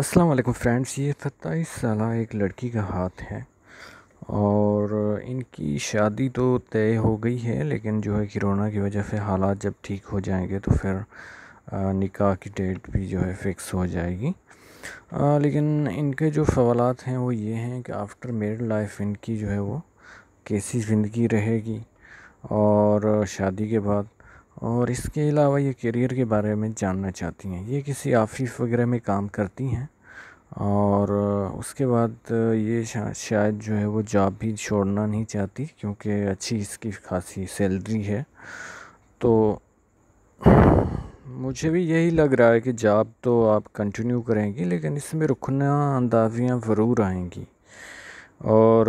अस्सलाम वालेकुम फ्रेंड्स ये सत्ताईस साल एक लड़की का हाथ है और इनकी शादी तो तय हो गई है लेकिन जो है कोरोना की वजह से हालात जब ठीक हो जाएंगे तो फिर निकाह की डेट भी जो है फ़िक्स हो जाएगी आ, लेकिन इनके जो सवाल हैं वो ये हैं कि आफ्टर मेरिड लाइफ इनकी जो है वो कैसी ज़िंदगी रहेगी और शादी के बाद और इसके अलावा ये करियर के बारे में जानना चाहती हैं ये किसी ऑफिस वगैरह में काम करती हैं और उसके बाद ये शा, शायद जो है वो जॉब भी छोड़ना नहीं चाहती क्योंकि अच्छी इसकी खासी सैलरी है तो मुझे भी यही लग रहा है कि जॉब तो आप कंटिन्यू करेंगी लेकिन इसमें रुकना अंदाजियाँ ज़रूर आएंगी और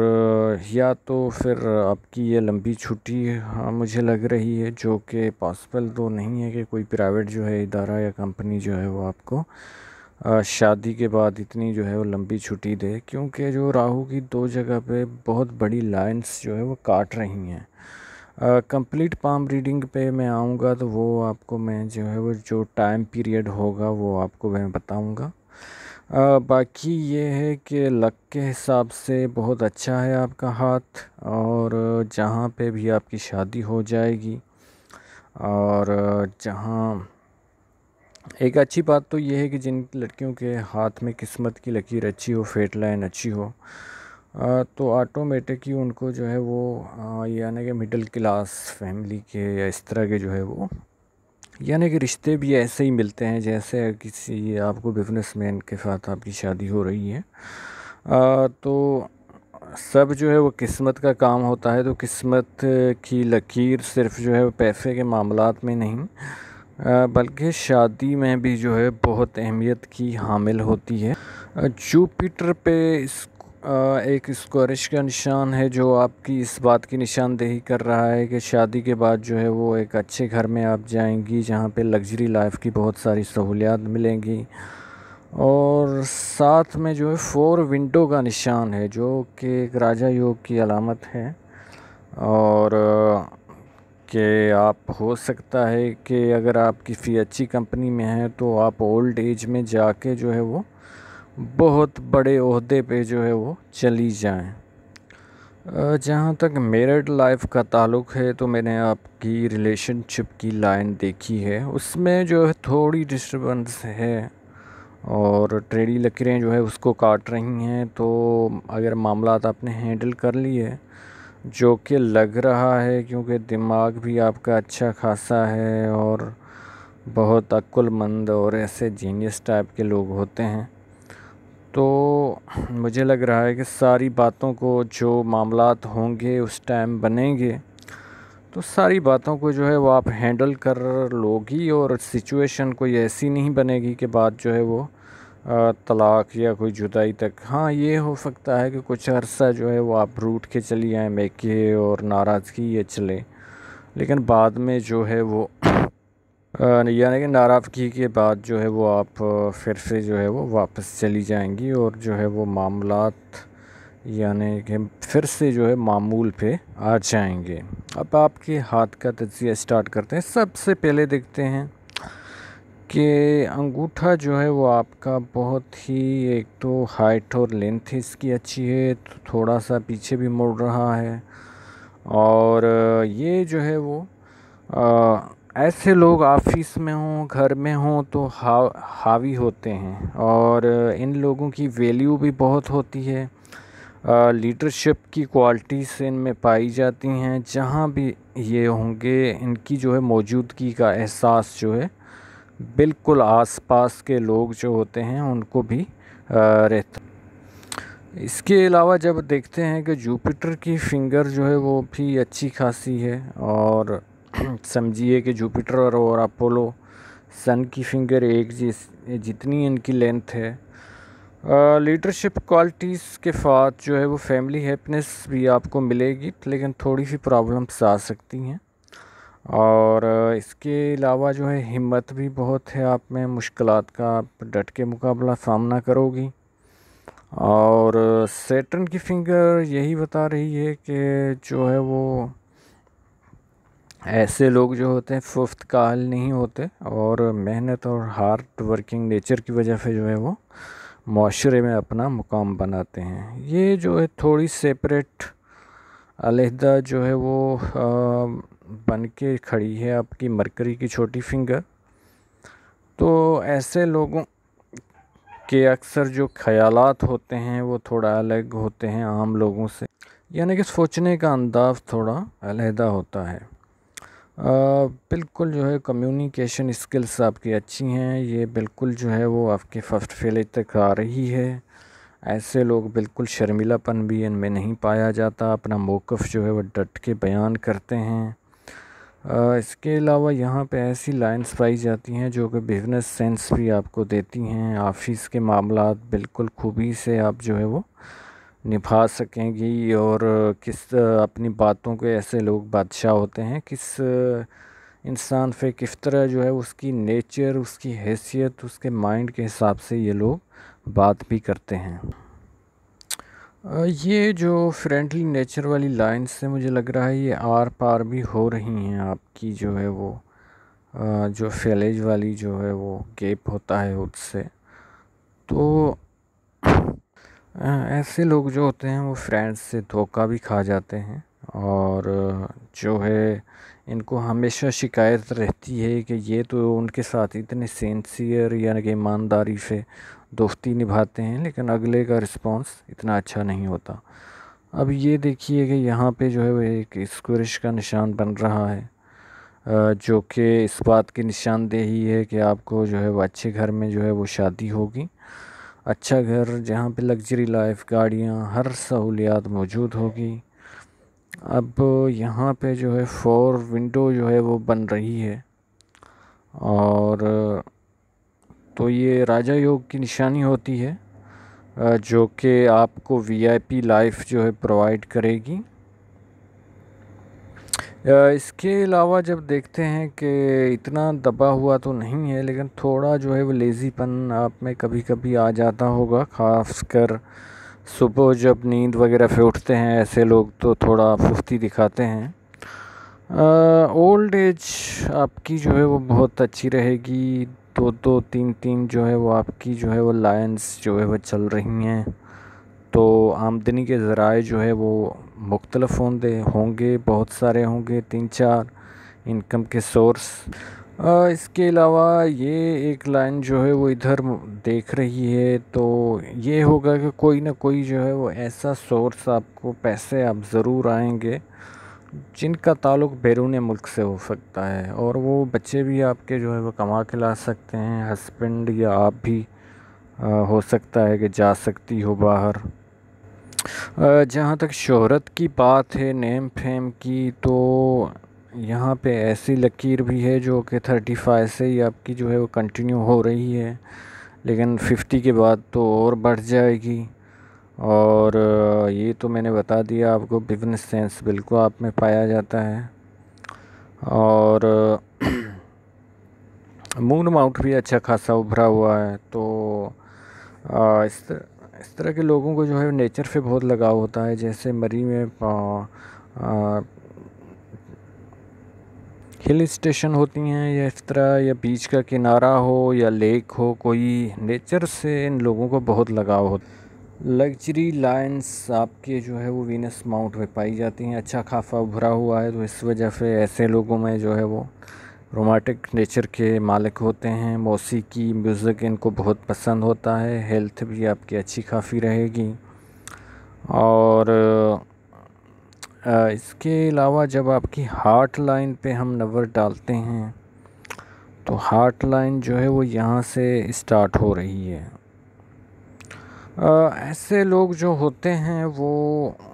या तो फिर आपकी ये लंबी छुट्टी हाँ मुझे लग रही है जो कि पॉसिबल तो नहीं है कि कोई प्राइवेट जो है इदारा या कंपनी जो है वो आपको शादी के बाद इतनी जो है वो लंबी छुट्टी दे क्योंकि जो राहु की दो जगह पे बहुत बड़ी लाइंस जो है वो काट रही हैं कंप्लीट पाम रीडिंग पे मैं आऊँगा तो वो आपको मैं जो है वो जो टाइम पीरियड होगा वो आपको मैं बताऊँगा बाकी ये है कि लक के हिसाब से बहुत अच्छा है आपका हाथ और जहाँ पे भी आपकी शादी हो जाएगी और जहाँ एक अच्छी बात तो ये है कि जिन लड़कियों के हाथ में किस्मत की लकीर अच्छी हो फेट लाइन अच्छी हो तो ऑटोमेटिक ही उनको जो है वो यानी कि मिडिल क्लास फैमिली के या इस तरह के जो है वो यानी कि रिश्ते भी ऐसे ही मिलते हैं जैसे किसी आपको बिजनेसमैन के साथ आपकी शादी हो रही है आ, तो सब जो है वो किस्मत का काम होता है तो किस्मत की लकीर सिर्फ जो है वो पैसे के मामला में नहीं बल्कि शादी में भी जो है बहुत अहमियत की हामिल होती है जुपिटर पे एक स्कोरिश का निशान है जो आपकी इस बात की निशानदेही कर रहा है कि शादी के बाद जो है वो एक अच्छे घर में आप जाएंगी जहाँ पे लग्जरी लाइफ की बहुत सारी सहूलियात मिलेंगी और साथ में जो है फोर विंडो का निशान है जो कि एक राजा योग की अलामत है और कि आप हो सकता है कि अगर आपकी फ़ी अच्छी कंपनी में है तो आप ओल्ड एज में जाके जो है वो बहुत बड़े अहदे पे जो है वो चली जाएं जहाँ तक मेरिड लाइफ का ताल्लुक है तो मैंने आपकी रिलेशनशिप की लाइन देखी है उसमें जो है थोड़ी डिस्टर्बेंस है और ट्रेड़ी लकीरें जो है उसको काट रही हैं तो अगर मामला आपने हैंडल कर लिए जो कि लग रहा है क्योंकि दिमाग भी आपका अच्छा खासा है और बहुत अक्लमंद और ऐसे जीनियस टाइप के लोग होते हैं तो मुझे लग रहा है कि सारी बातों को जो मामला होंगे उस टाइम बनेंगे तो सारी बातों को जो है वो आप हैंडल कर लोगी और सिचुएशन कोई ऐसी नहीं बनेगी कि बात जो है वो तलाक या कोई जुदाई तक हाँ ये हो सकता है कि कुछ अरसा जो है वो आप रूट के चली आए मेके और नाराज़गी ये चले लेकिन बाद में जो है वो यानी कि नाराज़गी के बाद जो है वो आप फिर से जो है वो वापस चली जाएंगी और जो है वो मामला यानी कि फिर से जो है मामूल पे आ जाएंगे अब आपके हाथ का तजिया स्टार्ट करते हैं सबसे पहले देखते हैं कि अंगूठा जो है वो आपका बहुत ही एक तो हाइट और लेंथ इसकी अच्छी है तो थोड़ा सा पीछे भी मुड़ रहा है और ये जो है वो आ, ऐसे लोग ऑफिस में हों घर में हों तो हाव हावी होते हैं और इन लोगों की वैल्यू भी बहुत होती है लीडरशिप की क्वालिटीज़ इनमें पाई जाती हैं जहाँ भी ये होंगे इनकी जो है मौजूदगी का एहसास जो है बिल्कुल आसपास के लोग जो होते हैं उनको भी रहता इसके अलावा जब देखते हैं कि जुपिटर की फिंगर जो है वो भी अच्छी खासी है और समझिए कि जुपिटर और अपोलो सन की फिंगर एक जिस जितनी इनकी लेंथ है लीडरशिप क्वालिटीज़ के साथ जो है वो फैमिली हैप्पीनेस भी आपको मिलेगी लेकिन थोड़ी सी प्रॉब्लम्स आ सकती हैं और इसके अलावा जो है हिम्मत भी बहुत है आप में मुश्किल का आप डट के मुकाबला सामना करोगी और सेटन की फिंगर यही बता रही है कि जो है वो ऐसे लोग जो होते हैं फुफ्त काल नहीं होते और मेहनत और हार्ड वर्किंग नेचर की वजह से जो है वो माशरे में अपना मुकाम बनाते हैं ये जो है थोड़ी सेपरेट अलहदा जो है वो बन के खड़ी है आपकी मरकरी की छोटी फिंगर तो ऐसे लोगों के अक्सर जो ख्यालात होते हैं वो थोड़ा अलग होते हैं आम लोगों से यानी कि सोचने का अंदाज़ थोड़ा अलहदा होता है बिल्कुल जो है कम्युनिकेशन स्किल्स आपकी अच्छी हैं ये बिल्कुल जो है वो आपके फर्स्ट फेले तक आ रही है ऐसे लोग बिल्कुल शर्मिलापन भी इनमें नहीं पाया जाता अपना मौक़ जो है वो डट के बयान करते हैं आ, इसके अलावा यहाँ पे ऐसी लाइंस पाई जाती हैं जो कि बिजनेस सेंस भी आपको देती हैं ऑफिस के मामला बिल्कुल खूबी से आप जो है वो निभा सकेंगी और किस अपनी बातों के ऐसे लोग बादशाह होते हैं किस इंसान पे किस तरह जो है उसकी नेचर उसकी हैसियत उसके माइंड के हिसाब से ये लोग बात भी करते हैं ये जो फ्रेंडली नेचर वाली लाइन से मुझे लग रहा है ये आर पार भी हो रही हैं आपकी जो है वो जो फैलेज वाली जो है वो गेप होता है उससे तो ऐसे लोग जो होते हैं वो फ्रेंड्स से धोखा भी खा जाते हैं और जो है इनको हमेशा शिकायत रहती है कि ये तो उनके साथ इतने सेंसियर यानी कि ईमानदारी से दोस्ती निभाते हैं लेकिन अगले का रिस्पांस इतना अच्छा नहीं होता अब ये देखिए कि यहाँ पे जो है वो एक स्क्रिश का निशान बन रहा है जो कि इस बात की निशानदेही है कि आपको जो है वो अच्छे घर में जो है वो शादी होगी अच्छा घर जहाँ पे लग्जरी लाइफ गाड़ियाँ हर सहूलियात मौजूद होगी अब यहाँ पे जो है फोर विंडो जो है वो बन रही है और तो ये राजा योग की निशानी होती है जो कि आपको वीआईपी लाइफ जो है प्रोवाइड करेगी इसके अलावा जब देखते हैं कि इतना दबा हुआ तो नहीं है लेकिन थोड़ा जो है वो लेज़ीपन आप में कभी कभी आ जाता होगा ख़ास कर सुबह जब नींद वगैरह से उठते हैं ऐसे लोग तो थोड़ा फुस्ती दिखाते हैं ओल्ड एज आपकी जो है वो बहुत अच्छी रहेगी दो दो तीन तीन जो है वो आपकी जो है वो लाइन्स जो है वो चल रही हैं तो आमदनी के ज़रा जो है वो मुख्तलफ़ होंगे होंगे बहुत सारे होंगे तीन चार इनकम के सोर्स इसके अलावा ये एक लाइन जो है वो इधर देख रही है तो ये होगा कि कोई ना कोई जो है वो ऐसा सोर्स आपको पैसे आप ज़रूर आएंगे जिनका ताल्लुक बैरून मुल्क से हो सकता है और वो बच्चे भी आपके जो है वो कमा के ला सकते हैं हस्बैंड या आप भी आ, हो सकता है कि जा सकती हो बाहर जहाँ तक शोहरत की बात है नेम फेम की तो यहाँ पे ऐसी लकीर भी है जो कि थर्टी फाइव से ही आपकी जो है वो कंटिन्यू हो रही है लेकिन फिफ्टी के बाद तो और बढ़ जाएगी और ये तो मैंने बता दिया आपको बिजनेस सेंस बिल्कुल आप में पाया जाता है और मून माउट भी अच्छा खासा उभरा हुआ है तो इस इस तरह के लोगों को जो है नेचर से बहुत लगाव होता है जैसे मरी में आ, आ, हिल स्टेशन होती हैं या इस तरह या बीच का किनारा हो या लेक हो कोई नेचर से इन लोगों को बहुत लगाव हो लग्जरी लाइन्स आपके जो है वो वीनस माउंट में पाई जाती हैं अच्छा खाफा उभरा हुआ है तो इस वजह से ऐसे लोगों में जो है वो रोमांटिक नेचर के मालिक होते हैं मौसीकी म्यूज़िक इनको बहुत पसंद होता है हेल्थ भी आपकी अच्छी काफ़ी रहेगी और इसके अलावा जब आपकी हार्ट लाइन पे हम नवर डालते हैं तो हार्ट लाइन जो है वो यहाँ से स्टार्ट हो रही है ऐसे लोग जो होते हैं वो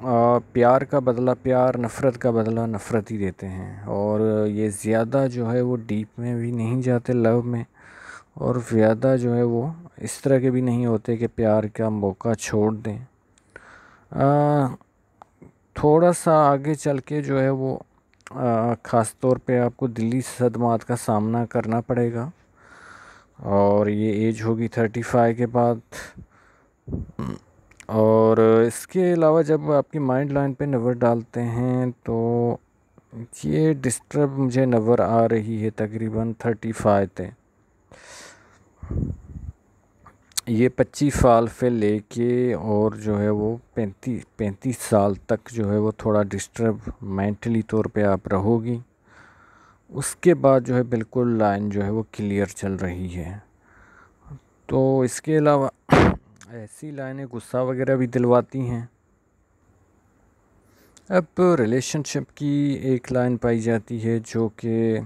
आ, प्यार का बदला प्यार नफ़रत का बदला नफ़रत ही देते हैं और ये ज़्यादा जो है वो डीप में भी नहीं जाते लव में और ज़्यादा जो है वो इस तरह के भी नहीं होते कि प्यार का मौका छोड़ दें आ, थोड़ा सा आगे चल के जो है वो ख़ास तौर पे आपको दिल्ली सदमात का सामना करना पड़ेगा और ये एज होगी थर्टी फाइव के बाद हम्म। और इसके अलावा जब आपकी माइंड लाइन पे नवर डालते हैं तो ये डिस्टर्ब मुझे नवर आ रही है तकरीबन थर्टी फाइव थे ये पच्चीस साल से लेके और जो है वो पैंतीस पैंतीस साल तक जो है वो थोड़ा डिस्टर्ब मेंटली तौर पे आप रहोगी उसके बाद जो है बिल्कुल लाइन जो है वो क्लियर चल रही है तो इसके अलावा ऐसी लाइनें गुस्सा वगैरह भी दिलवाती हैं अब रिलेशनशिप की एक लाइन पाई जाती है जो कि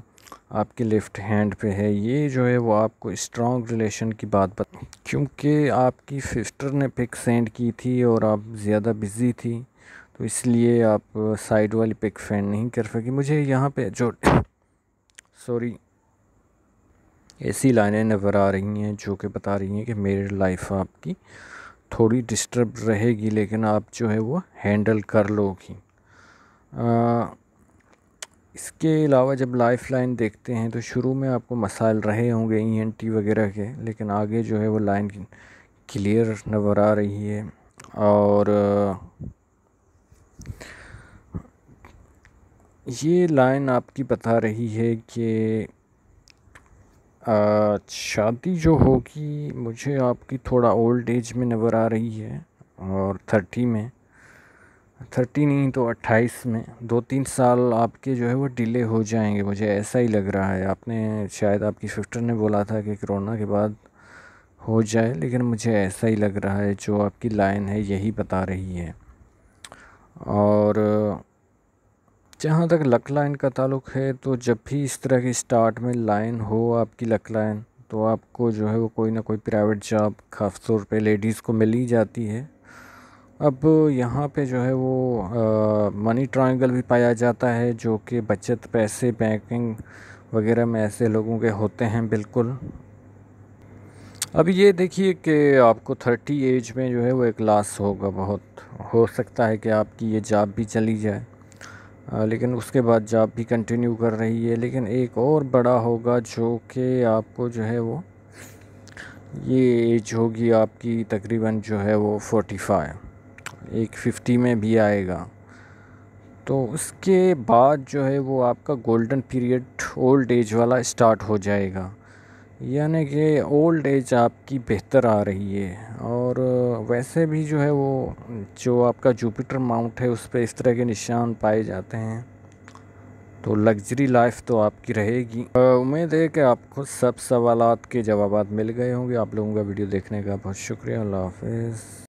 आपके लेफ़्ट हैंड पे है ये जो है वो आपको स्ट्रॉन्ग रिलेशन की बात बता क्योंकि आपकी सिस्टर ने पिक सेंड की थी और आप ज़्यादा बिज़ी थी तो इसलिए आप साइड वाली पिक सेंड नहीं कर सके मुझे यहाँ पे जो सॉरी ऐसी लाइनें नज़र आ रही हैं जो कि बता रही हैं कि मेरी लाइफ आपकी थोड़ी डिस्टर्ब रहेगी लेकिन आप जो है वो हैंडल कर लोगी इसके अलावा जब लाइफ लाइन देखते हैं तो शुरू में आपको मसाइल रहे होंगे ई एन टी वगैरह के लेकिन आगे जो है वो लाइन क्लियर नज़र आ रही है और ये लाइन आपकी बता रही है कि शादी जो होगी मुझे आपकी थोड़ा ओल्ड एज में नज़र आ रही है और थर्टी में थर्टी नहीं तो अट्ठाईस में दो तीन साल आपके जो है वो डिले हो जाएंगे मुझे ऐसा ही लग रहा है आपने शायद आपकी सिस्टर ने बोला था कि कोरोना के बाद हो जाए लेकिन मुझे ऐसा ही लग रहा है जो आपकी लाइन है यही बता रही है और जहाँ तक लक लाइन का ताल्लुक है तो जब भी इस तरह की स्टार्ट में लाइन हो आपकी लक लाइन तो आपको जो है वो कोई ना कोई प्राइवेट जॉब ख़ास तौर पे लेडीज़ को मिल ही जाती है अब यहाँ पे जो है वो आ, मनी ट्रायंगल भी पाया जाता है जो कि बचत पैसे बैंकिंग वगैरह में ऐसे लोगों के होते हैं बिल्कुल अब ये देखिए कि आपको थर्टी एज में जो है वो एक लाश होगा बहुत हो सकता है कि आपकी ये जॉब भी चली जाए लेकिन उसके बाद जॉब भी कंटिन्यू कर रही है लेकिन एक और बड़ा होगा जो कि आपको जो है वो ये एज होगी आपकी तकरीबन जो है वो फोर्टी फाइव एक फिफ्टी में भी आएगा तो उसके बाद जो है वो आपका गोल्डन पीरियड ओल्ड एज वाला स्टार्ट हो जाएगा यानी कि ओल्ड एज आपकी बेहतर आ रही है और वैसे भी जो है वो जो आपका जुपिटर माउंट है उस पर इस तरह के निशान पाए जाते हैं तो लग्जरी लाइफ तो आपकी रहेगी उम्मीद है कि आपको सब सवाल के जवाब मिल गए होंगे आप लोगों का वीडियो देखने का बहुत शुक्रिया अल्लाह हाफिज़